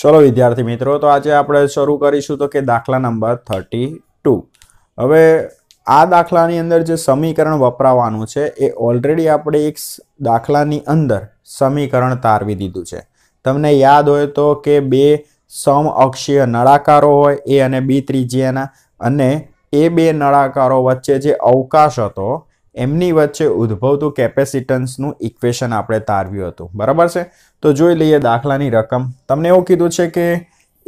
ચલો વિદ્યાર્થી મિત્રો તો આજે આપણે શરૂ કરીશું તો કે દાખલા નંબર થર્ટી ટુ હવે આ દાખલાની અંદર જે સમીકરણ વપરાવાનું છે એ ઓલરેડી આપણે એક દાખલાની અંદર સમીકરણ તારવી દીધું છે તમને યાદ હોય તો કે બે સમઅક્ષીય નળાકારો હોય એ અને બી ત્રિજ્યાના અને એ બે નળાકારો વચ્ચે જે અવકાશ હતો એમની વચ્ચે ઉદ્ભવતું કેપેસિટન્સનું ઇક્વેશન આપણે તારવ્યું હતું બરાબર છે તો જોઈ લઈએ દાખલાની રકમ તમને એવું કીધું છે કે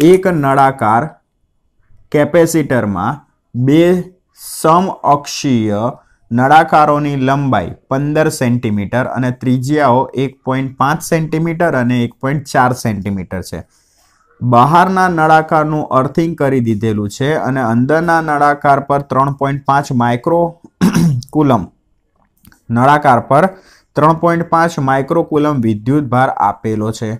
એક નળાકાર કેપેસિટરમાં બે સમઅક્ષીય નળાકારોની લંબાઈ પંદર સેન્ટીમીટર અને ત્રિજ્યાઓ એક પોઈન્ટ પાંચ સેન્ટીમીટર અને એક પોઈન્ટ ચાર સેન્ટીમીટર છે બહારના નળાકારનું અર્થિંગ કરી દીધેલું છે અને અંદરના નળાકાર પર ત્રણ પોઈન્ટ પાંચ માઇક્રો કુલમ નળાકાર પર ત્રણ પોઈન્ટ પાંચ માઇક્રોકુલમ વિદ્યુત ભાર આપેલો છે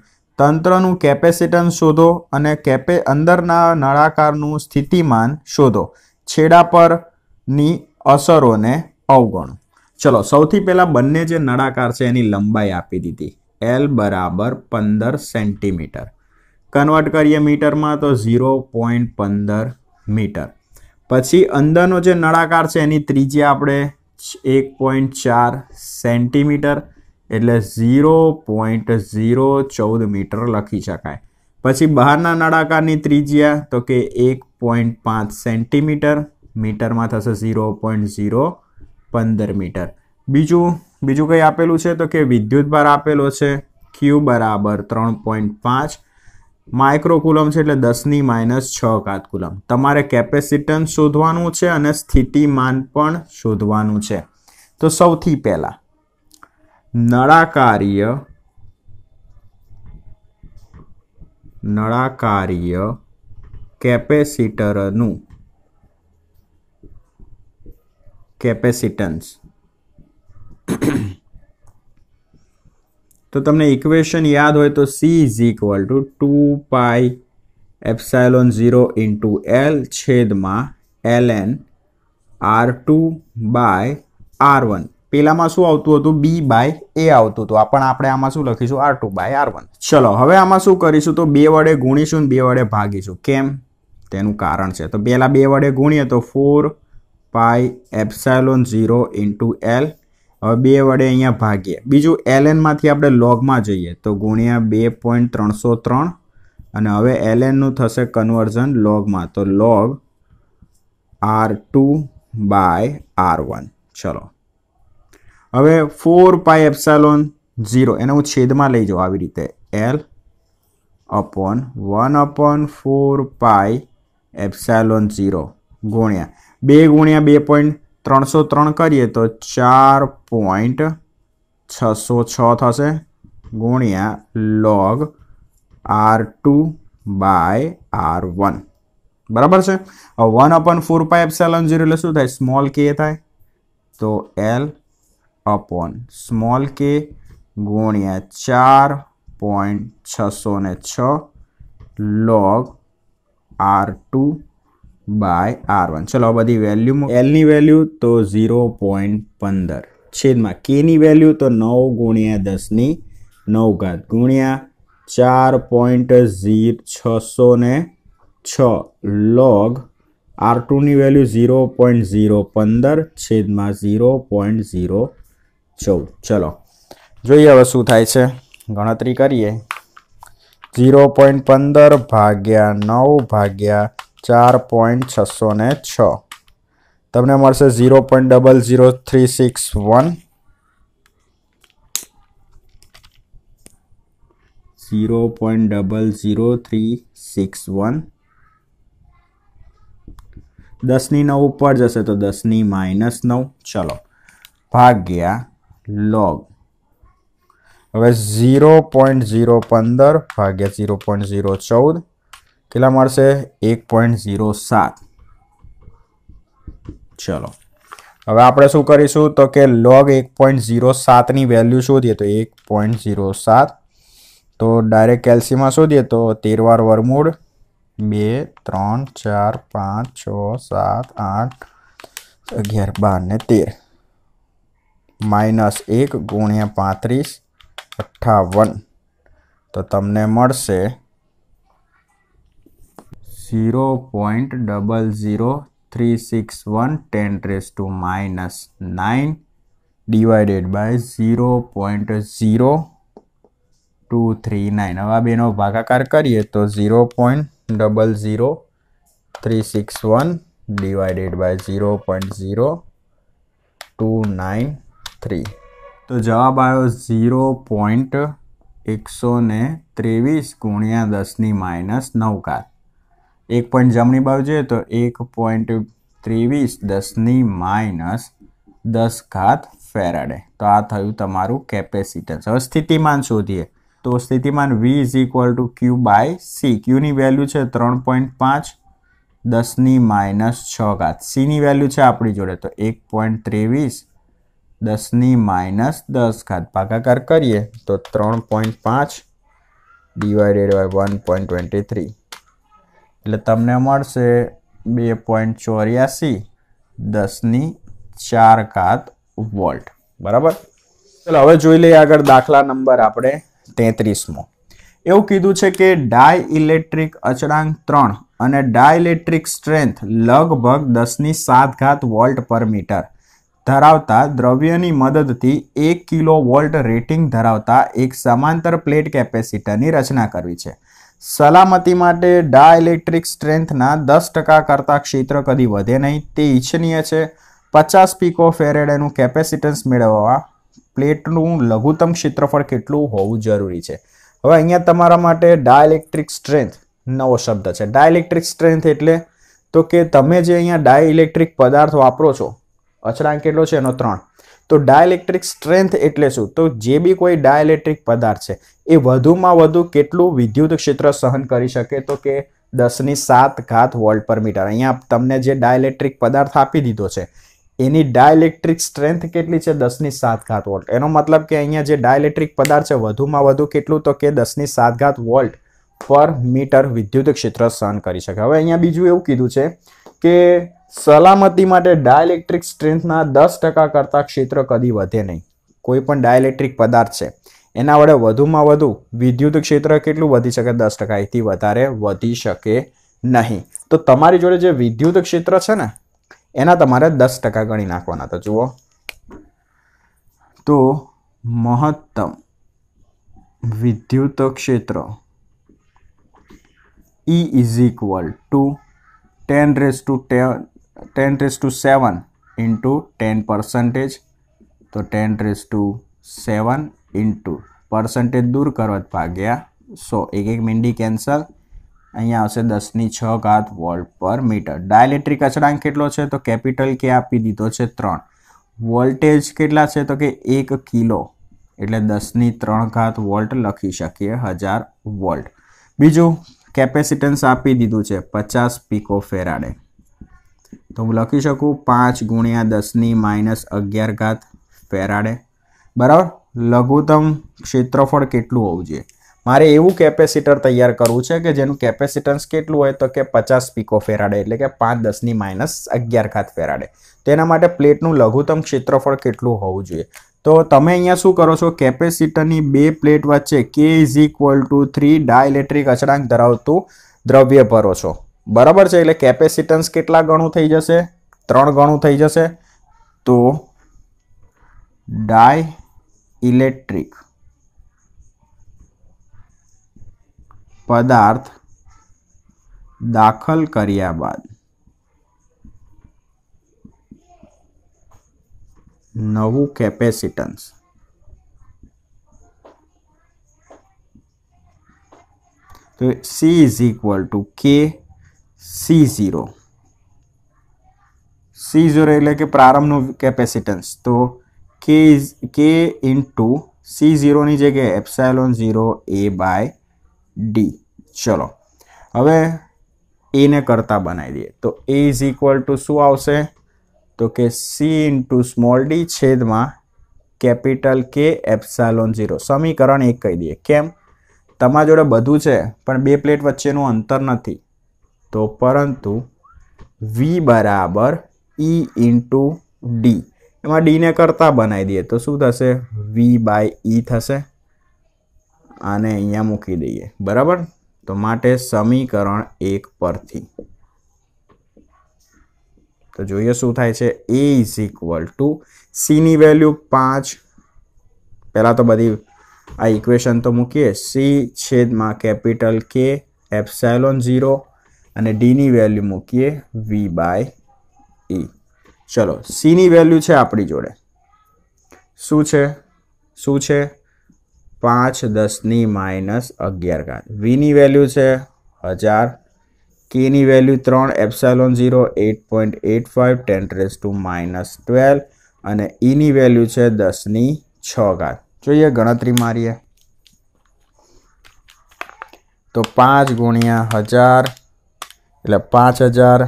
તંત્રનું કેપેસિટન્સ શોધો અને કેપે અંદરના નળાકારનું સ્થિતિમાન શોધો છેડા પરની અસરોને અવગણો ચલો સૌથી પહેલાં બંને જે નળાકાર છે એની લંબાઈ આપી દીધી એલ બરાબર પંદર સેન્ટીમીટર કન્વર્ટ કરીએ મીટરમાં તો ઝીરો પોઈન્ટ પંદર મીટર પછી અંદરનો જે નળાકાર છે એની ત્રીજી આપણે એક પોઈન્ટ ચાર સેન્ટીમીટર એટલે ઝીરો પોઈન્ટ ઝીરો ચૌદ મીટર લખી શકાય પછી બહારના નળાકારની ત્રિજ્યા તો કે એક પોઈન્ટ પાંચ સેન્ટીમીટર મીટરમાં થશે ઝીરો પોઈન્ટ ઝીરો પંદર મીટર બીજું બીજું કંઈ આપેલું છે તો કે વિદ્યુતભાર આપેલો છે ક્યુ બરાબર ત્રણ પોઈન્ટ પાંચ માઇક્રોકુલમ છે એટલે દસની માઇનસ છ કાતકુલમ તમારે કેપેસિટન્સ શોધવાનું છે અને સ્થિતિમાન પણ શોધવાનું છે તો સૌથી પહેલાં નળાકારીય નળાકારીય કેપેસિટરનું કેપેસિટન્સ તો તમને ઇક્વેશન યાદ હોય તો C is equal to two pi epsilon zero into L છેદમાં L N R two by R one પેલામાં શું આવતું હતું બી બાય એ આવતું હતું પણ આપણે આમાં શું લખીશું R two by R one ચલો હવે આમાં શું કરીશું તો બે વડે ગુણીશું ને બે વડે ભાગીશું કેમ તેનું કારણ છે તો પહેલાં બે વડે ગુણીએ તો four pi epsilon zero into L હવે બે વડે અહીંયા ભાગીએ બીજું એલએનમાંથી આપણે લોગમાં જઈએ તો ગુણ્યા બે પોઈન્ટ ત્રણસો ત્રણ અને હવે એલએનનું થશે કન્વર્ઝન લોગમાં તો log R two by R one ચલો હવે ફોર પાય એપ્સેલોન ઝીરો એને હું છેદમાં લઈ જાઉં આવી રીતે L upon one upon four pi epsilon zero ગુણ્યા બે ગુણ્યા બે પોઈન્ટ ત્રણસો ત્રણ કરીએ તો ચાર પોઈન્ટ છસો છ થશે ગુણ્યા log R two by R one બરાબર છે one upon four pi epsilon zero એટલે શું થાય સ્મોલ કે થાય તો એલ અપોન સ્મોલ કે ગુણ્યા ચાર પોઈન્ટ છસો ને છ log R two by R one ચલો આ બધી વેલ્યુ એલની વેલ્યુ તો ઝીરો પોઈન્ટ પંદર છેદમાં કેની વેલ્યુ તો નવ ગુણ્યા દસની નવ ઘાત ગુણ્યા ચાર પોઈન્ટ ઝીર છસો ને છ લોગ આર ટુની વેલ્યુ ઝીરો પોઈન્ટ ઝીરો પંદર છેદમાં ઝીરો પોઈન્ટ ઝીરો ચૌદ ચલો જોઈએ હવે શું થાય છે ગણતરી કરીએ ઝીરો પોઈન્ટ પંદર ભાગ્યા નવ ભાગ્યા ચાર પોઈન્ટ છસો ને છ તમને મળશે zero point double zero three six one zero point double zero three six one દસની નવ ઉપર જશે તો દસની માઇનસ નવ ચલો ભાગ્યા લોગ હવે ઝીરો પોઈન્ટ ઝીરો પંદર ભાગ્યા ઝીરો પોઈન્ટ ઝીરો ચૌદ કેટલા મળશે એક પોઈન્ટ ઝીરો સાત ચલો હવે આપણે શું કરીશું તો કે લોગ એક પોઈન્ટ ઝીરો સાતની વેલ્યુ શોધીએ તો એક પોઈન્ટ ઝીરો સાત તો ડાયરેક્ટ કેલ્સીમાં શોધીએ તો તેરવાર વર્મૂળ બે ત્રણ ચાર પાંચ છ સાત આઠ અગિયાર બાર ને તેર માઇનસ એક ગુણ્યા પાંત્રીસ અઠ્ઠાવન તો તમને મળશે zero point double zero three six one ten raise to minus nine divided by zero point zero two three nine હવે બેનો ભાગાકાર કરીએ તો zero point double zero three six one divided by zero point zero two nine three તો જવાબ આવ્યો zero point એકસો ને ત્રેવીસ ગુણ્યા દસની માઇનસ નવ ઘાત એક પોઈન્ટ જમણી બાજુ જોઈએ તો એક પોઈન્ટ ત્રેવીસ દસની માઇનસ દસ ઘાત ફેરાડે તો આ થયું તમારું કેપેસિટન્સ હવે સ્થિતિમાન શોધીએ તો સ્થિતિમાન V is equal to Q by C ક્યુની વેલ્યુ છે ત્રણ પોઈન્ટ પાંચ દસની માઇનસ છ ઘાત સીની વેલ્યુ છે આપણી જોડે તો એક પોઈન્ટ ત્રેવીસ દસની માઇનસ દસ ઘાત ભાગાકાર કરીએ તો ત્રણ પોઈન્ટ પાંચ divided by one point twenty three એટલે તમને મળશે બે પોઈન્ટ ચોર્યાસી દસની ચાર કાત વોલ્ટ બરાબર ચાલો હવે જોઈ લઈએ આગળ દાખલા નંબર આપણે તેત્રીસમો એવું કીધું છે કે ડાય ઇલેક્ટ્રિક અચળાંક ત્રણ અને ડાય ઇલેક્ટ્રિક સ્ટ્રેન્થ લગભગ દસની સાત ઘાત વોલ્ટ પર મીટર ધરાવતા દ્રવ્યની મદદથી એક કિલો વોલ્ટ રેટિંગ ધરાવતા એક સમાંતર પ્લેટ કેપેસિટરની રચના કરવી છે સલામતી માટે ડાયલેક્ટ્રિક સ્ટ્રેન્થના દસ ટકા કરતાં ક્ષેત્ર કદી વધે નહીં તે ઇચ્છનીય છે પચાસ પીકો ફેરેડેનું કેપેસિટન્સ મેળવવા પ્લેટનું લઘુત્તમ ક્ષેત્રફળ કેટલું હોવું જરૂરી છે હવે અહીંયા તમારા માટે ડાયલેક્ટ્રિક સ્ટ્રેન્થ નવો શબ્દ છે ડાયલેક્ટ્રિક સ્ટ્રેન્થ એટલે તો કે તમે જે અહીંયા ડાયલેક્ટ્રિક પદાર્થ વાપરો છો અચળાંક કેટલો છે એનો ત્રણ તો ડાયલેક્ટ્રિક સ્ટ્રેન્થ એટલે શું તો જે બી કોઈ ડાયલેક્ટ્રિક પદાર્થ છે એ વધુમાં વધુ કેટલું વિદ્યુત ક્ષેત્ર સહન કરી શકે તો કે દસની સાત ઘાત વોલ્ટ પર મીટર અહીંયા તમને જે ડાયલેક્ટ્રિક પદાર્થ આપી દીધો છે એની ડાયલેક્ટ્રિક સ્ટ્રેન્થ કેટલી છે દસની સાત ઘાત વોલ્ટ એનો મતલબ કે અહીંયા જે ડાયલેક્ટ્રિક પદાર્થ છે વધુમાં વધુ કેટલું તો કે દસની સાત ઘાત વોલ્ટ પર મીટર વિદ્યુત ક્ષેત્ર સહન કરી શકે હવે અહીંયા બીજું એવું કીધું છે કે સલામતી માટે ડાયલેક્ટ્રિક સ્ટ્રેન્થના દસ ટકા કરતાં ક્ષેત્ર કદી વધે નહીં કોઈ પણ ડાયલેક્ટ્રિક પદાર્થ છે એના વડે વધુમાં વધુ વિદ્યુત ક્ષેત્ર કેટલું વધી શકે દસ ટકા એથી વધારે વધી શકે નહીં તો તમારી જોડે જે વિદ્યુત ક્ષેત્ર છે ને એના તમારે દસ ટકા ગણી નાખવાના તો જુઓ તો મહત્તમ વિદ્યુત ક્ષેત્ર E is two ten raise to ten ten raise to seven into ten percentage તો ten raise to seven into percentage દૂર કરવા ભાગ્યા સો એક એક મિંડી કેન્સલ અહીંયા આવશે દસની છ ઘાત વોલ્ટ પર મીટર ડાયલેક્ટ્રિક અચળાંક કેટલો છે તો કેપિટલ કે આપી દીધો છે ત્રણ વોલ્ટેજ કેટલા છે તો કે એક કિલો એટલે દસની ત્રણ ઘાત વોલ્ટ લખી શકીએ હજાર વોલ્ટ બીજું કેપેસિટન્સ આપી દીધું છે પચાસ પીકો ફેરાડે તો હું લખી શકું પાંચ ગુણ્યા દસની માઇનસ અગિયાર ઘાત ફેરાડે બરાબર લઘુત્તમ ક્ષેત્રફળ કેટલું હોવું જોઈએ મારે એવું કેપેસિટર તૈયાર કરવું છે કે જેનું કેપેસિટન્સ કેટલું હોય તો કે પચાસ પીકો ફેરાડે એટલે કે પાંચ દસની માઇનસ અગિયાર ખાત ફેરાડે તેના માટે પ્લેટનું લઘુત્તમ ક્ષેત્રફળ કેટલું હોવું જોઈએ તો તમે અહીંયા શું કરો છો કેપેસિટરની બે પ્લેટ વચ્ચે K is equal to three dielectric અચળાંક ધરાવતું દ્રવ્ય ભરો છો બરાબર છે એટલે કેપેસિટન્સ કેટલા ગણું થઈ જશે ત્રણ ગણું થઈ જશે તો ડાય ઇલેક્ટ્રિક પદાર્થ દાખલ કર્યા બાદ નવું કેપેસિટન્સ તો C is equal to K C zero C zero એટલે કે પ્રારંભનું કેપેસિટન્સ તો કે કે ઇન ટુ સી ઝીરોની જગ્યાએ epsilon zero A by D ચલો હવે એને કરતાં બનાવી દઈએ તો એ ઇઝ ઇક્વલ ટુ શું આવશે તો K C into small D છેદમાં કેપિટલ કે એપ્સાલોન ઝીરો સમીકરણ એક કહી દઈએ કેમ તમારા જોડે બધું છે પણ બે પ્લેટ વચ્ચેનું અંતર નથી તો પરંતુ વી બરાબર ઈ ઇન્ટુ ડી એમાં ડીને કરતાં બનાવી દઈએ તો શું થશે વી બાય ઈ થશે અને અહીંયા મૂકી દઈએ બરાબર તો માટે સમીકરણ એક પરથી તો જોઈએ શું થાય છે એ ઇઝ ઇક્વલ ટુ સીની વેલ્યુ પાંચ પહેલાં તો બધી આ ઇક્વેશન તો મૂકીએ સી છેદમાં કેપિટલ કે એપ્સાયલોન ઝીરો અને ડીની વેલ્યુ મૂકીએ વી બાય ઈ ચલો સીની વેલ્યુ છે આપણી જોડે શું છે શું છે પાંચ દસની માઇનસ અગિયાર ઘાત વીની વેલ્યુ છે હજાર કેની વેલ્યુ ત્રણ epsilon zero eight point eight five ten raise to minus twelve અને ઈની e વેલ્યુ છે દસની છ ઘાત જોઈએ ગણતરી મારીએ તો પાંચ ગુણ્યા હજાર એટલે પાંચ હજાર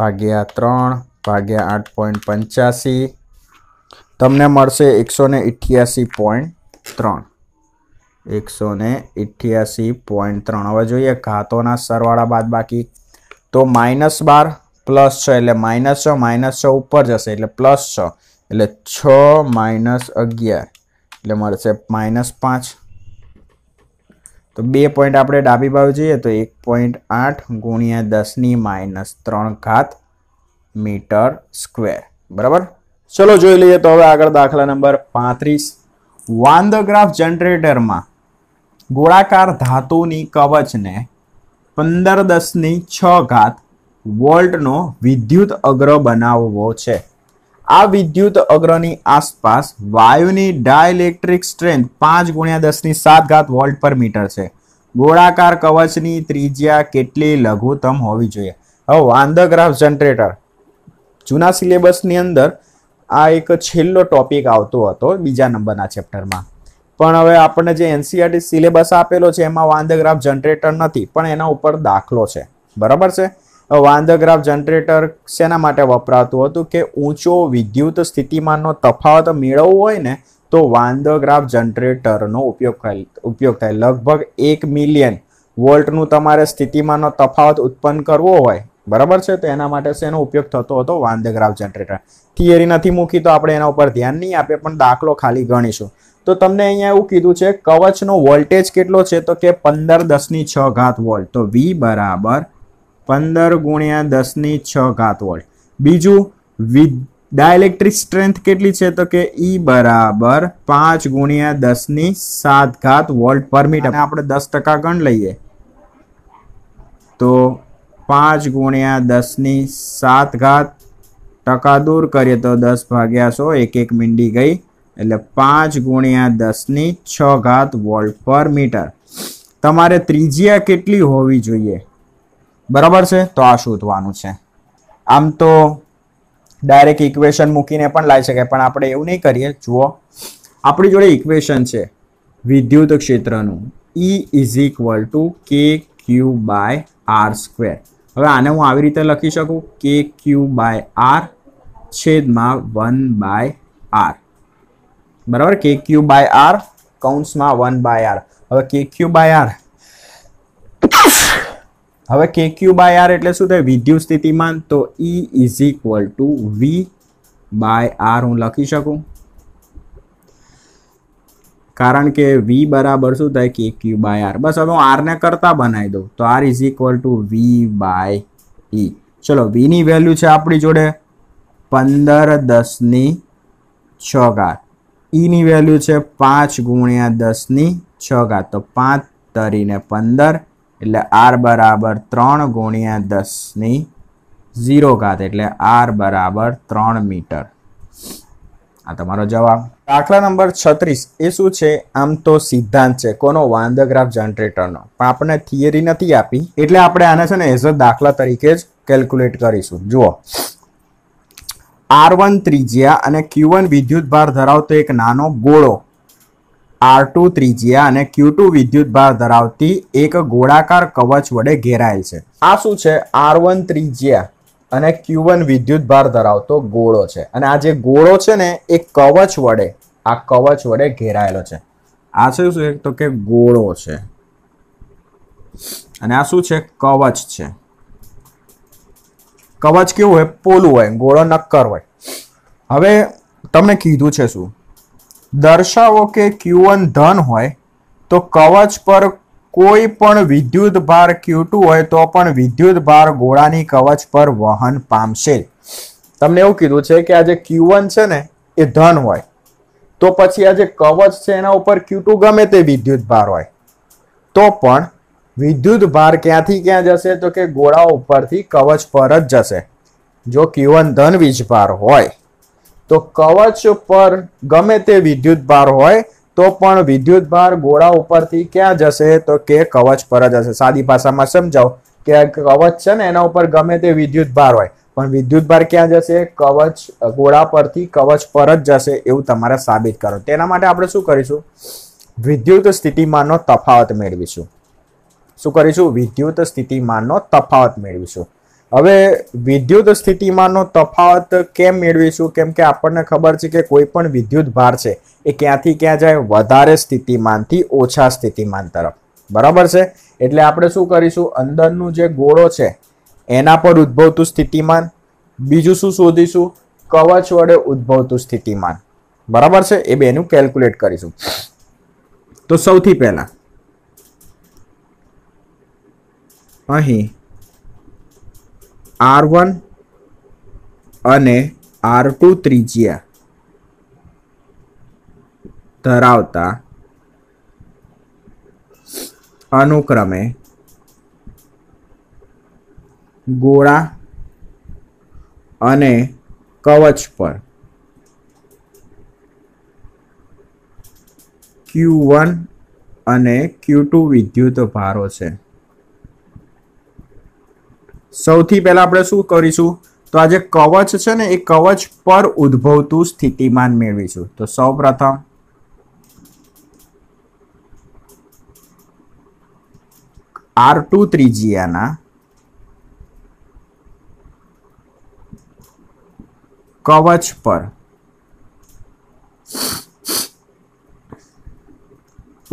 ભાગ્યા ત્રણ ભાગ્યા આઠ પોઈન્ટ પંચ્યાસી તમને મળશે એકસો ને અઠ્યાસી પોઈન્ટ ત્રણ એકસો ને અઠ્યાસી પોઈન્ટ ત્રણ હવે જોઈએ ઘાતોના સરવાળા બાદ બાકી તો માઇનસ બાર પ્લસ છ એટલે માઇનસ છ માઇનસ છ ઉપર જશે એટલે પ્લસ છ એટલે છ માઇનસ અગિયાર એટલે મળશે માઇનસ પાંચ તો બે પોઈન્ટ આપણે ડાબી બાજુ જોઈએ તો એક પોઈન્ટ આઠ ગુણ્યા દસની માઇનસ ત્રણ ઘાત મીટર સ્ક્વેર બરાબર ચલો જોઈ લઈએ તો હવે આગળ દાખલા નંબર પાંત્રીસ વાંદોગ્રાફ જનરેટરમાં ગોળાકાર ધાતુની કવચને પંદર દસની છ ઘાત વોલ્ટનો વિદ્યુત અગ્ર બનાવવો છે આ વિદ્યુત અગ્રની આસપાસ વાયુની ડાયલેક્ટ્રિક સ્ટ્રેન્થ પાંચ ગુણ્યા દસની સાત ઘાત વોલ્ટ પર મીટર છે ગોળાકાર કવચની ત્રિજ્યા કેટલી લઘુત્તમ હોવી જોઈએ હવે વાંદગ્રાફ જનરેટર જૂના સિલેબસની અંદર આ એક છેલ્લો ટોપિક આવતો હતો બીજા નંબરના ચેપ્ટરમાં પણ હવે આપણને જે એનસીઆરટી e સિલેબસ આપેલો છે એમાં વાંદગ્રાફ જનરેટર નથી પણ એના ઉપર દાખલો છે બરાબર છે વાંદગ્રાફ જનરેટર શેના માટે વપરાતું હતું કે ઊંચો વિદ્યુત સ્થિતિમાનનો તફાવત મેળવવો હોય ને તો વાંદગ્રાફ જનરેટરનો ઉપયોગ થાય ઉપયોગ થાય લગભગ એક મિલિયન વોલ્ટનું તમારે સ્થિતિમાનનો તફાવત ઉત્પન્ન કરવો હોય બરાબર છે તો એના માટે શેનો ઉપયોગ થતો હતો વાંદગ્રાફ જનરેટર થિયરી નથી મૂકી તો આપણે એના ઉપર ધ્યાન નહીં આપે પણ દાખલો ખાલી ગણીશું તો તમને અહીંયા એવું કીધું છે કવચનો વોલ્ટેજ કેટલો છે તો કે પંદર દસની છ ઘાત વોલ્ટ તો વી બરાબર પંદર ગુણ્યા દસની છ ઘાત વોલ્ટ બીજું વિ ડાયલેક્ટ્રિક સ્ટ્રેન્થ કેટલી છે તો કે ઈ e બરાબર પાંચ ગુણ્યા દસની સાત ઘાત વોલ્ટ પર મીટર આપણે દસ ટકા ગણ લઈએ તો પાંચ ગુણ્યા દસની સાત ઘાત ટકા દૂર કરીએ તો દસ ભાગ્યા સો એક એક મીંડી ગઈ એટલે પાંચ ગુણ્યા દસની છ ઘાત વોલ્ટ પર મીટર તમારે ત્રિજ્યા કેટલી હોવી જોઈએ બરાબર છે તો આ શોધવાનું છે આમ તો ડાયરેક્ટ ઇક્વેશન મૂકીને પણ લાવી શકાય પણ આપણે એવું નહીં કરીએ જુઓ આપણી જોડે ઇક્વેશન છે વિદ્યુત ક્ષેત્રનું E ઇઝ ઇક્વલ ટુ કે ક્યુ બાય આર સ્ક્વેર હવે આને હું આવી રીતે લખી શકું કે ક્યુ બાય આર છેદમાં વન બાય આર બરાબર કે ક્યુ બાય આર કૌંસમાં વન બાય આર હવે કે ક્યુ બાય આર હવે કે ક્યુ બાય આર એટલે શું થાય વિદ્યુત સ્થિતિમાન તો E is equal to V by R હું લખી શકું કારણ કે વી બરાબર શું થાય કે ક્યુ બાય આર બસ હવે હું આરને કરતા બનાવી દઉં તો R is equal to V by E ચલો વીની વેલ્યુ છે આપણી જોડે પંદર દસની છ ઘાત ઈની e વેલ્યુ છે પાંચ ગુણ્યા દસની છ ઘાત તો પાંચ તરીને પંદર એટલે આર બરાબર ત્રણ ગુણ્યા દસની ઝીરો ઘાત એટલે આર બરાબર ત્રણ મીટર આ તમારો જવાબ દાખલા નંબર છત્રીસ એ શું છે આમ તો સિદ્ધાંત છે કોનો વાંદગ્રાફ જનરેટરનો પણ આપણે થિયરી નથી આપી એટલે આપણે આને છે ને એઝ અ દાખલા તરીકે જ કેલ્ક્યુલેટ કરીશું જુઓ આર વન ત્રિજ્યા અને ક્યુ વન ભાર ધરાવતો એક નાનો ગોળો આર ટુ ત્રિજ્યા અને ક્યુ ટુ વિદ્યુત ભાર ધરાવતી એક ગોળાકાર કવચ વડે ઘેરાયેલ છે આ શું છે આર વન ત્રિજ્યા અને ક્યુ વન ભાર ધરાવતો ગોળો છે અને આ જે ગોળો છે ને એ કવચ વડે આ કવચ વડે ઘેરાયેલો છે આ શું છે તો કે ગોળો છે અને આ શું છે કવચ છે કવચ કેવું હોય પોલું હોય ગોળો નક્કર હોય હવે તમને કીધું છે શું દર્શાવો કે Q1 ધન હોય તો કવચ પર કોઈ પણ વિદ્યુત ભાર Q2 હોય તો પણ વિદ્યુત ભાર ગોળાની કવચ પર વહન પામશે તમને એવું કીધું છે કે આ જે Q1 છે ને એ ધન હોય તો પછી આ જે કવચ છે એના ઉપર Q2 ગમે તે વિદ્યુત ભાર હોય તો પણ વિદ્યુત ભાર ક્યાંથી ક્યાં જશે તો કે ગોળા ઉપરથી કવચ પર જ જશે જો Q1 ધન વીજ ભાર હોય તો કવચ પર ગમે તે વિદ્યુત ભાર હોય તો પણ વિદ્યુત ભાર ગોળા ઉપરથી ક્યાં જશે તો કે કવચ પર જશે સાદી ભાષામાં સમજાવો કે કવચ છે ને એના ઉપર ગમે તે વિદ્યુત ભાર હોય પણ વિદ્યુત ભાર ક્યાં જશે કવચ ગોળા પરથી કવચ પર જ જશે એવું તમારે સાબિત કરો તેના માટે આપણે શું કરીશું વિદ્યુત સ્થિતિમાનનો તફાવત મેળવીશું શું કરીશું વિદ્યુત સ્થિતિમાનનો તફાવત મેળવીશું હવે વિદ્યુત સ્થિતિમાનનો તફાવત કેમ મેળવીશું કેમ કે આપણને ખબર છે કે કોઈ પણ વિદ્યુત ભાર છે એ ક્યાંથી ક્યાં જાય વધારે સ્થિતિમાનથી ઓછા સ્થિતિમાન તરફ બરાબર છે એટલે આપણે શું કરીશું અંદરનું જે ગોળો છે એના પર ઉદ્ભવતું સ્થિતિમાન બીજું શું શોધીશું કવચ વડે ઉદ્ભવતું સ્થિતિમાન બરાબર છે એ બેનું કેલ્ક્યુલેટ કરીશું તો સૌથી પહેલાં અહીં આર વન અને આર ટુ ત્રિજ્યા ધરાવતા અનુક્રમે ગોળા અને કવચ પર ક્યુ વન અને ક્યુ ટુ વિદ્યુત ભારો છે સૌથી પહેલા આપણે શું કરીશું તો આજે કવચ છે ને એ કવચ પર ઉદ્ભવતું સ્થિતિમાન મેળવીશું તો સૌ પ્રથમ આર ટુ ત્રિજ્યાના કવચ પર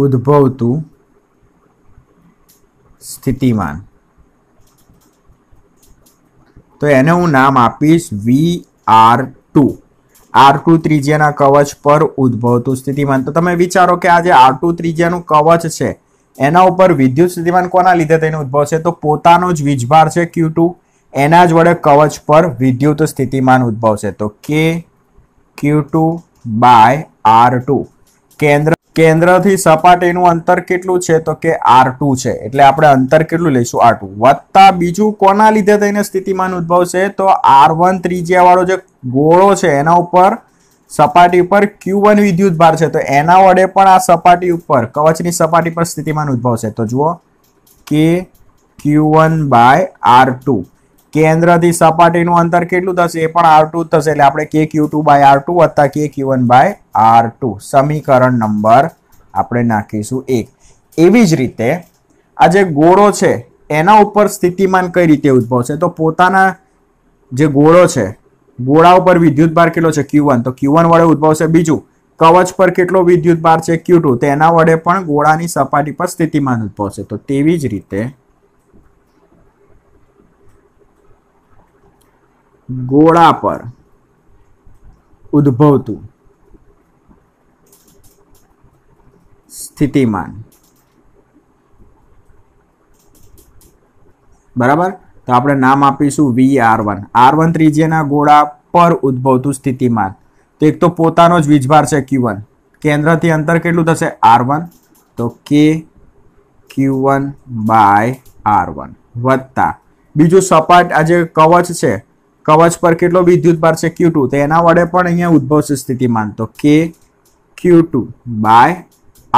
ઉદ્ભવતું સ્થિતિમાન તો એને હું નામ આપીશ V R two R two ત્રિજ્યાના કવચ પર ઉદ્ભવતું સ્થિતિમાન તો તમે વિચારો કે આ જે આર ટુ ત્રિજ્યાનું કવચ છે એના ઉપર વિદ્યુત સ્થિતિમાન કોના લીધે તેનું ઉદ્ભવ છે તો પોતાનો જ વીજભાર છે ક્યુ ટુ એના જ વડે કવચ પર વિદ્યુત સ્થિતિમાન ઉદ્ભવશે તો K Q two by R two કેન્દ્ર કેન્દ્રથી સપાટીનું અંતર કેટલું છે તો કે આર ટુ છે એટલે આપણે અંતર કેટલું લઈશું આર ટુ વત્તા બીજું કોના લીધે થઈને સ્થિતિમાન ઉદભવશે તો આર વન ત્રિજ્યાવાળો જે ગોળો છે એના ઉપર સપાટી ઉપર ક્યુ વન વિદ્યુત ભાર છે તો એના વડે પણ આ સપાટી ઉપર કવચની સપાટી પર સ્થિતિમાન ઉદ્ભવશે તો જુઓ K Q one by R two કેન્દ્રથી સપાટીનું અંતર કેટલું થશે એ પણ આર ટુ થશે એટલે આપણે K Q two by R two વત્તા K Q one by R two સમીકરણ નંબર આપણે નાખીશું એક એવી જ રીતે આ જે ગોળો છે એના ઉપર સ્થિતિમાન કઈ રીતે ઉદ્ભવશે તો પોતાના જે ગોળો છે ગોળા ઉપર વિદ્યુત ભાર કેટલો છે ક્યુ વન તો ક્યુ વન વડે ઉદ્ભવશે બીજું કવચ પર કેટલો વિદ્યુત ભાર છે ક્યુ ટુ તેના વડે પણ ગોળાની સપાટી પર સ્થિતિમાન ઉદભવશે તો તેવી જ રીતે ગોળા પર ઉદ્ભવતું સ્થિતિમાન બરાબર તો આપણે નામ આપીશું V R one R one ત્રિજ્યાના ગોળા પર ઉદ્ભવતું સ્થિતિમાન તો એક તો પોતાનો જ વીજભાર છે ક્યુ વન કેન્દ્રથી અંતર કેટલું થશે આર વન તો K Q one by R one વત્તા બીજું સપાટ આ જે કવચ છે કવચ પર કેટલો વિદ્યુત ભાર છે ક્યુ ટુ તો એના વડે પણ અહીંયા ઉદ્ભવશે સ્થિતિમાન તો K Q two by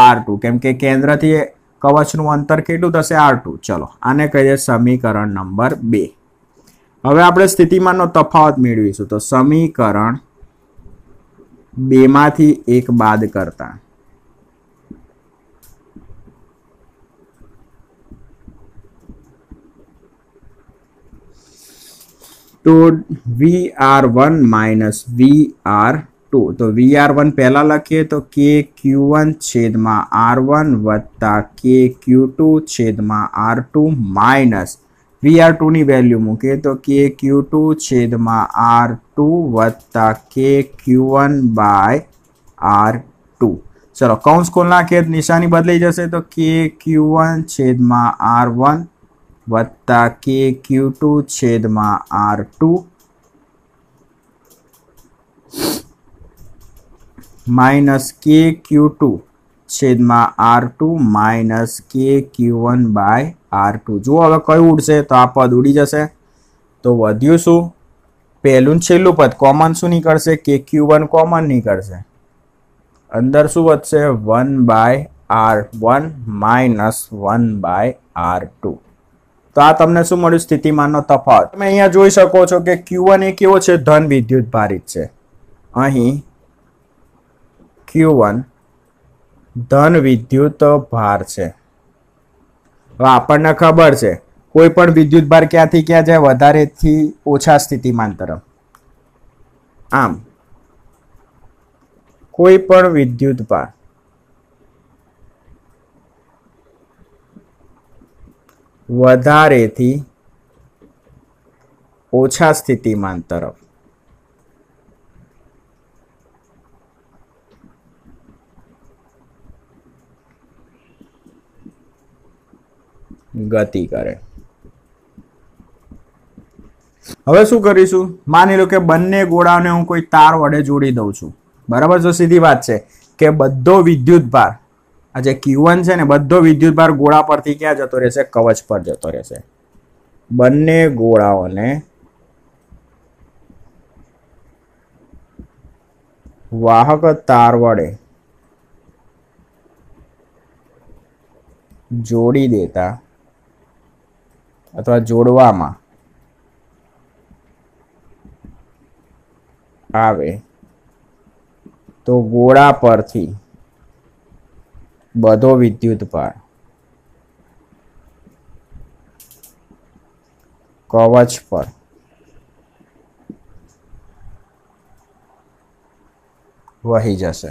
R two કેમ કે કેન્દ્રથી કવચનું અંતર કેટલું થશે આર ટુ ચલો આને કહીએ સમીકરણ નંબર બે હવે આપણે સ્થિતિમાનનો તફાવત મેળવીશું તો સમીકરણ બેમાંથી એક બાદ કરતા તો V R one minus V R two તો વી આર વન પહેલાં લખીએ તો કે ક્યુ વન છેદમાં આર વન વત્તા કે ક્યુ ટુ છેદમાં R two minus V R ટુની વેલ્યુ મૂકીએ તો કે ક્યુ ટુ છેદમાં આર ટુ વત્તા K Q one by R two ચલો કૌંસ કોલના ખેદ નિશાની બદલાઈ જશે તો કે ક્યુ વન છેદમાં આર વન વત્તા કે ક્યુ ટુ છેદમાં R two minus K Q two છેદમાં R two minus K Q one by R two જુઓ હવે કયું ઉડશે તો આ પદ ઉડી જશે તો વધ્યું શું પહેલું છેલ્લું પદ કોમન શું નીકળશે કે ક્યુ વન કોમન નીકળશે અંદર શું વધશે one by R one minus one by R two તો આ તમને શું મળ્યું સ્થિતિમાનનો તફાવત તમે અહીંયા જોઈ શકો છો કે ક્યુ એ કેવો છે ધન વિદ્યુત ભારિત છે અહીં ક્યુ વન ધન વિદ્યુત ભાર છે આપણને ખબર છે કોઈ પણ વિદ્યુત ભાર ક્યાંથી ક્યાં જાય વધારેથી ઓછા સ્થિતિમાન તરફ આમ કોઈ પણ વિદ્યુત ભાર વધારેથી ઓછા સ્થિતિમાન તરફ ગતિ કરે હવે શું કરીશું માની લો કે બંને ગોળાને હું કોઈ તાર વડે જોડી દઉં છું બરાબર જો સીધી વાત છે કે બધો વિદ્યુત ભાર આ જે ક્યુવન છે ને બધો વિદ્યુતભાર ગોળા પરથી ક્યાં જતો રહેશે કવચ પર જતો રહેશે બંને ગોળાઓને વાહક તાર વડે જોડી દેતા અથવા જોડવામાં આવે તો ગોળા પરથી બધો વિદ્યુત ભાર કવચ પર વહી જશે